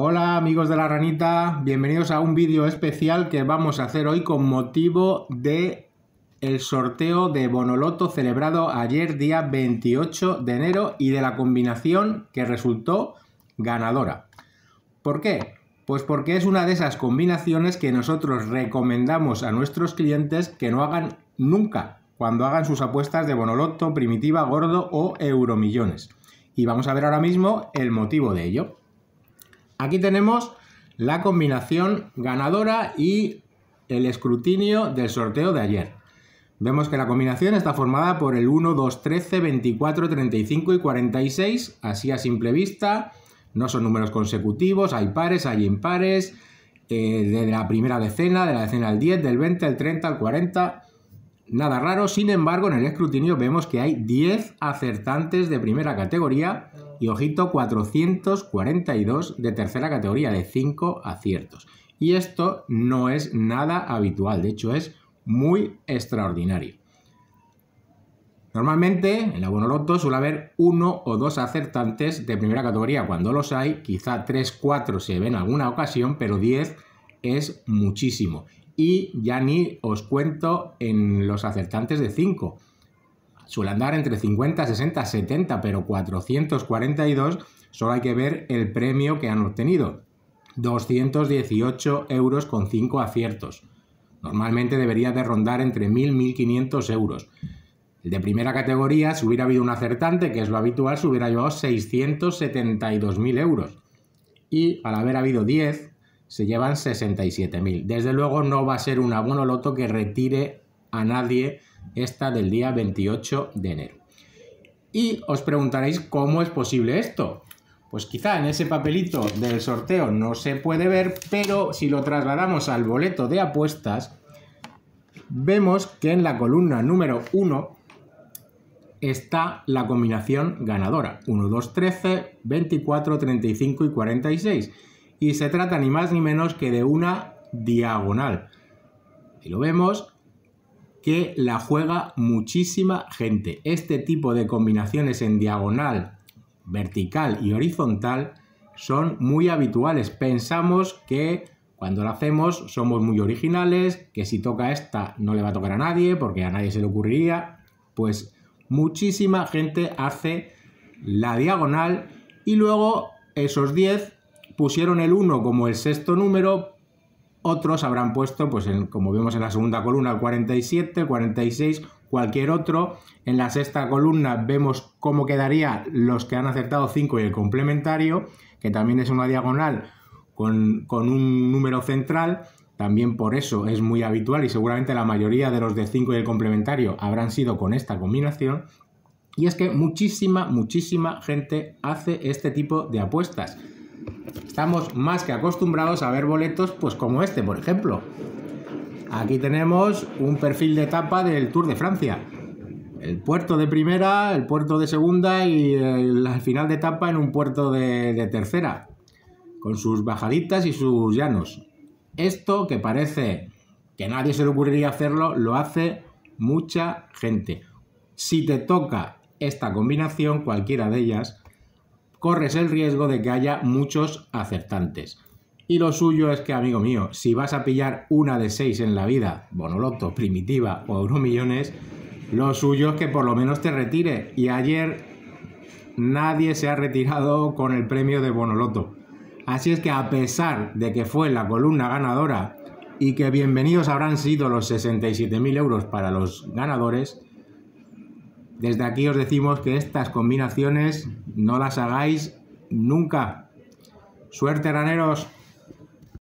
Hola amigos de la ranita, bienvenidos a un vídeo especial que vamos a hacer hoy con motivo de el sorteo de Bonoloto celebrado ayer día 28 de enero y de la combinación que resultó ganadora. ¿Por qué? Pues porque es una de esas combinaciones que nosotros recomendamos a nuestros clientes que no hagan nunca cuando hagan sus apuestas de Bonoloto, Primitiva, Gordo o Euromillones. Y vamos a ver ahora mismo el motivo de ello. Aquí tenemos la combinación ganadora y el escrutinio del sorteo de ayer. Vemos que la combinación está formada por el 1, 2, 13, 24, 35 y 46, así a simple vista. No son números consecutivos, hay pares, hay impares, eh, de la primera decena, de la decena al 10, del 20, al 30, al 40, nada raro. Sin embargo, en el escrutinio vemos que hay 10 acertantes de primera categoría y ojito 442 de tercera categoría de 5 aciertos. Y esto no es nada habitual, de hecho es muy extraordinario. Normalmente en la Bonoloto suele haber uno o dos acertantes de primera categoría cuando los hay, quizá 3, 4 se ven en alguna ocasión, pero 10 es muchísimo. Y ya ni os cuento en los acertantes de 5, suele andar entre 50, 60, 70, pero 442 solo hay que ver el premio que han obtenido. 218 euros con 5 aciertos. Normalmente debería de rondar entre 1.000 y 1.500 euros. El de primera categoría, si hubiera habido un acertante, que es lo habitual, se hubiera llevado 672.000 euros. Y al haber habido 10, se llevan 67.000. Desde luego no va a ser un abono loto que retire a nadie esta del día 28 de enero. Y os preguntaréis cómo es posible esto. Pues quizá en ese papelito del sorteo no se puede ver, pero si lo trasladamos al boleto de apuestas, vemos que en la columna número 1 está la combinación ganadora. 1, 2, 13, 24, 35 y 46. Y se trata ni más ni menos que de una diagonal. Y lo vemos, que la juega muchísima gente. Este tipo de combinaciones en diagonal, vertical y horizontal son muy habituales. Pensamos que cuando la hacemos somos muy originales, que si toca esta no le va a tocar a nadie porque a nadie se le ocurriría. Pues muchísima gente hace la diagonal y luego esos 10 pusieron el 1 como el sexto número otros habrán puesto, pues como vemos en la segunda columna, 47, 46, cualquier otro. En la sexta columna vemos cómo quedaría los que han acertado 5 y el complementario, que también es una diagonal con, con, un número central. También por eso es muy habitual y seguramente la mayoría de los de 5 y el complementario habrán sido con esta combinación. Y es que muchísima, muchísima gente hace este tipo de apuestas. Estamos más que acostumbrados a ver boletos pues como este, por ejemplo. Aquí tenemos un perfil de etapa del Tour de Francia. El puerto de primera, el puerto de segunda y el, final de etapa en un puerto de tercera, con sus bajaditas y sus llanos. Esto que parece que nadie se le ocurriría hacerlo, lo hace mucha gente. Si te toca esta combinación, cualquiera de ellas, corres el riesgo de que haya muchos acertantes. Y lo suyo es que, amigo mío, si vas a pillar una de seis en la vida, Bonoloto, Primitiva o millones, lo suyo es que por lo menos te retire. Y ayer nadie se ha retirado con el premio de Bonoloto. Así es que a pesar de que fue la columna ganadora y que bienvenidos habrán sido los 67.000 euros para los ganadores, desde aquí os decimos que estas combinaciones no las hagáis nunca. Suerte, raneros.